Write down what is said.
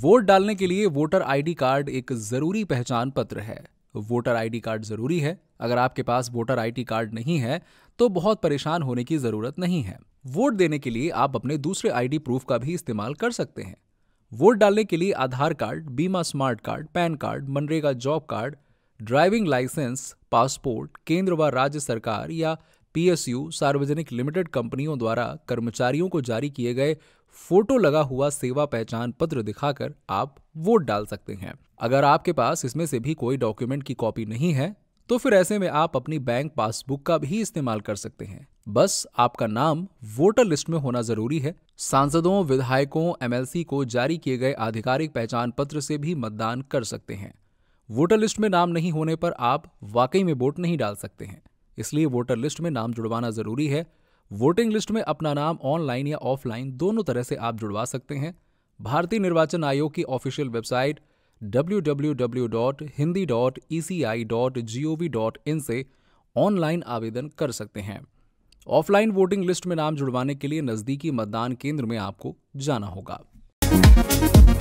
vote डालने के लिए वोटर आईडी कार्ड एक जरूरी पहचान पत्र है वोटर आईडी कार्ड जरूरी है अगर आपके पास वोटर आईडी कार्ड नहीं है तो बहुत परेशान होने की जरूरत नहीं है वोट देने के लिए आप अपने दूसरे आईडी प्रूफ का भी इस्तेमाल कर सकते हैं वोट डालने के लिए आधार कार्ड बीमा स्मार्ट कार्ड पैन कार्ड मनरेगा job card driving licence passport केंद्र व राज्य सरकार या पीएसयू सार्वजनिक लिमिटेड कंपनियों द्वारा कर्मचारियों को जारी किए गए फोटो लगा हुआ सेवा पहचान पत्र दिखाकर आप वोट डाल सकते हैं अगर आपके पास इसमें से भी कोई डॉक्यूमेंट की कॉपी नहीं है तो फिर ऐसे में आप अपनी बैंक पासबुक का भी इस्तेमाल कर सकते हैं बस आपका नाम वोटर लिस्ट में होना जरूरी है सांसदों विधायकों एमएलसी को जारी किए गए आधिकारिक पहचान पत्र से भी मतदान कर सकते हैं वोटर लिस्ट में नाम नहीं होने पर आप वाकई में वोट नहीं डाल सकते हैं इसलिए वोटर लिस्ट में नाम जुड़वाना जरूरी है वोटिंग लिस्ट में अपना नाम ऑनलाइन या ऑफलाइन दोनों तरह से आप जुड़वा सकते हैं भारतीय निर्वाचन आयोग की ऑफिशियल वेबसाइट www.hindi.eci.gov.in से ऑनलाइन आवेदन कर सकते हैं ऑफलाइन वोटिंग लिस्ट में नाम जुड़वाने के लिए नजदीकी मतदान केंद्र में आपको जाना होगा